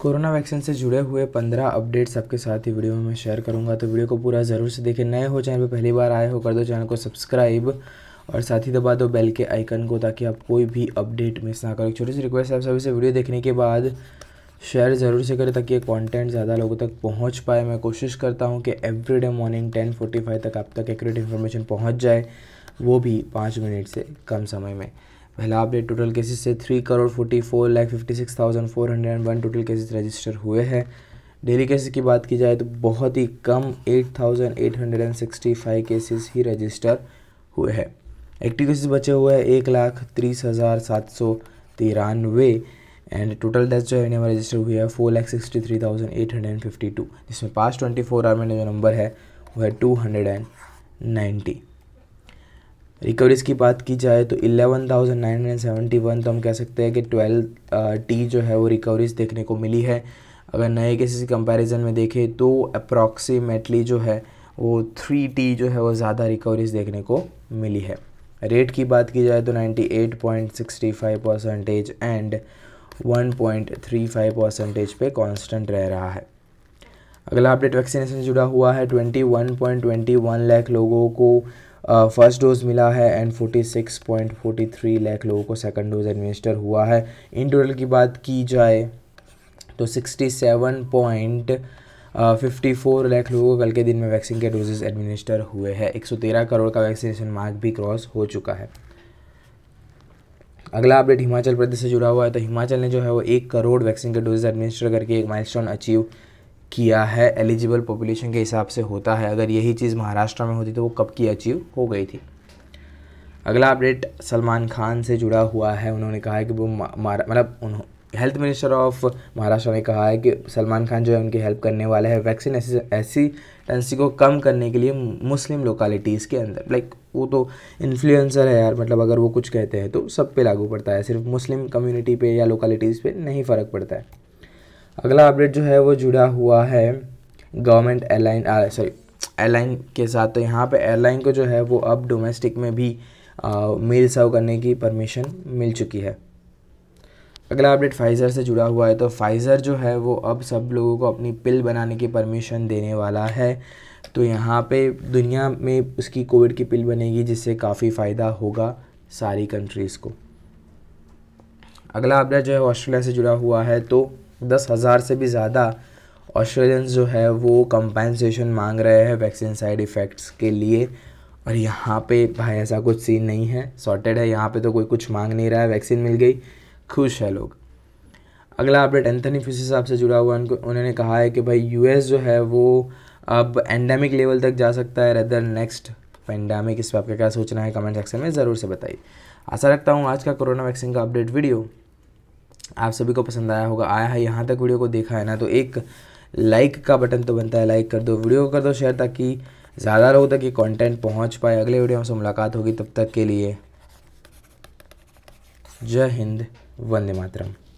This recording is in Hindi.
कोरोना वैक्सीन से जुड़े हुए पंद्रह अपडेट्स आपके साथ ही वीडियो में शेयर करूंगा तो वीडियो को पूरा ज़रूर से देखें नए हो चैनल पर पहली बार आए हो कर दो चैनल को सब्सक्राइब और साथ ही दबा दो बेल के आइकन को ताकि आप कोई भी अपडेट मिस ना करो छोटी सी रिक्वेस्ट आप सभी से वीडियो देखने के बाद शेयर ज़रूर से करें ताकि ये कॉन्टेंट ज़्यादा लोगों तक पहुँच पाए मैं कोशिश करता हूँ कि everyday morning ten forty five तक आप तक एक्यूरेट इन्फॉर्मेशन पहुँच जाए वो भी पाँच मिनट से कम समय में पहला अपडेट टोटल केसेस से three crore forty four lakh fifty six thousand four hundred and one total cases register हुए हैं डेली केसेस की बात की जाए तो बहुत ही कम eight thousand eight hundred and sixty five cases ही रजिस्टर हुए हैं एक्टिव केसेस बचे हुए हैं एक लाख तीस हज़ार सात सौ तिरानवे एंड टोटल डेथ जो है इंडिया में रजिस्टर हुई है four lakh sixty three thousand eight hundred and fifty two जिसमें पास ट्वेंटी फोर आवर में जो नंबर है वह two hundred and ninety recoveries की बात की जाए तो thousand nine hundred seventy one तो हम कह सकते हैं कि ट्वेल्व टी uh, जो है वो रिकवरीज देखने को मिली है अगर नए केसेस के कंपैरिजन में देखें तो अप्रॉक्सीमेटली जो है वो थ्री टी जो है वो ज़्यादा रिकवरीज देखने को मिली है रेट की बात की जाए तो ninety eight point sixty five percentage and one point three five percentage पे कांस्टेंट रह रहा है अगला अपडेट वैक्सीनेशन जुड़ा हुआ है twenty one point one lakh लोगों को फर्स्ट डोज मिला है एंड 46.43 लाख लोगों को सेकंड डोज एडमिनिस्टर हुआ है इन टोटल की बात की जाए तो 67.54 लाख लोगों को कल के दिन में वैक्सीन के डोजेज एडमिनिस्टर हुए हैं 113 करोड़ का वैक्सीनेशन मार्क भी क्रॉस हो चुका है अगला अपडेट हिमाचल प्रदेश से जुड़ा हुआ है तो हिमाचल ने जो है वो एक करोड़ वैक्सीन के डोजेज एडमिनिस्टर करके एक माइलस्टोन अचीव किया है एलिजिबल पॉपुलेशन के हिसाब से होता है अगर यही चीज़ महाराष्ट्र में होती तो वो कब की अचीव हो गई थी अगला अपडेट सलमान खान से जुड़ा हुआ है उन्होंने कहा है कि वो मतलब उन्हों हेल्थ मिनिस्टर ऑफ महाराष्ट्र ने कहा है कि सलमान खान जो है उनकी हेल्प करने वाले हैं वैक्सीन ऐसी टेंसी को कम करने के लिए मुस्लिम लोकालिटीज़ के अंदर लाइक वो तो इन्फ्लुएंसर है यार मतलब अगर वो कुछ कहते हैं तो सब पे लागू पड़ता है सिर्फ मुस्लिम कम्युनिटी पे या लोकालिटीज़ पे नहीं फ़र्क पड़ता है अगला अपडेट जो है वो जुड़ा हुआ है गवर्नमेंट एयरलाइन सॉरी एयरलाइन के साथ तो यहाँ पे एयरलाइन को जो है वो अब डोमेस्टिक में भी मेल सर्व करने की परमिशन मिल चुकी है अगला अपडेट फाइज़र से जुड़ा हुआ है तो फाइज़र जो है वो अब सब लोगों को अपनी पिल बनाने की परमिशन देने वाला है तो यहाँ पे दुनिया में उसकी कोविड की पिल बनेगी जिससे काफ़ी फ़ायदा होगा सारी कंट्रीज़ को अगला अपडेट जो है ऑस्ट्रेलिया से जुड़ा हुआ है तो दस हज़ार से भी ज़्यादा ऑस्ट्रेलियंस जो है वो कंपेंसेशन मांग रहे हैं वैक्सीन साइड इफ़ेक्ट्स के लिए और यहाँ पे भाई ऐसा कुछ सीन नहीं है सॉर्टेड है यहाँ पे तो कोई कुछ मांग नहीं रहा है वैक्सीन मिल गई खुश है लोग अगला अपडेट एंथनी फिशी साहब से जुड़ा हुआ उनको उन्होंने कहा है कि भाई यू जो है वो अब एंडेमिक लेवल तक जा सकता है रेदर नेक्स्ट पेंडेमिक इस पर आपका क्या सोचना है कमेंट सेक्शन में ज़रूर से बताइए आशा रखता हूँ आज का कोरोना वैक्सीन का अपडेट वीडियो आप सभी को पसंद आया होगा आया है यहाँ तक वीडियो को देखा है ना तो एक लाइक का बटन तो बनता है लाइक कर दो वीडियो को कर दो शेयर ताकि ज़्यादा लोगों तक ये कंटेंट पहुँच पाए अगले वीडियो में से मुलाकात होगी तब तक के लिए जय हिंद वंदे मातरम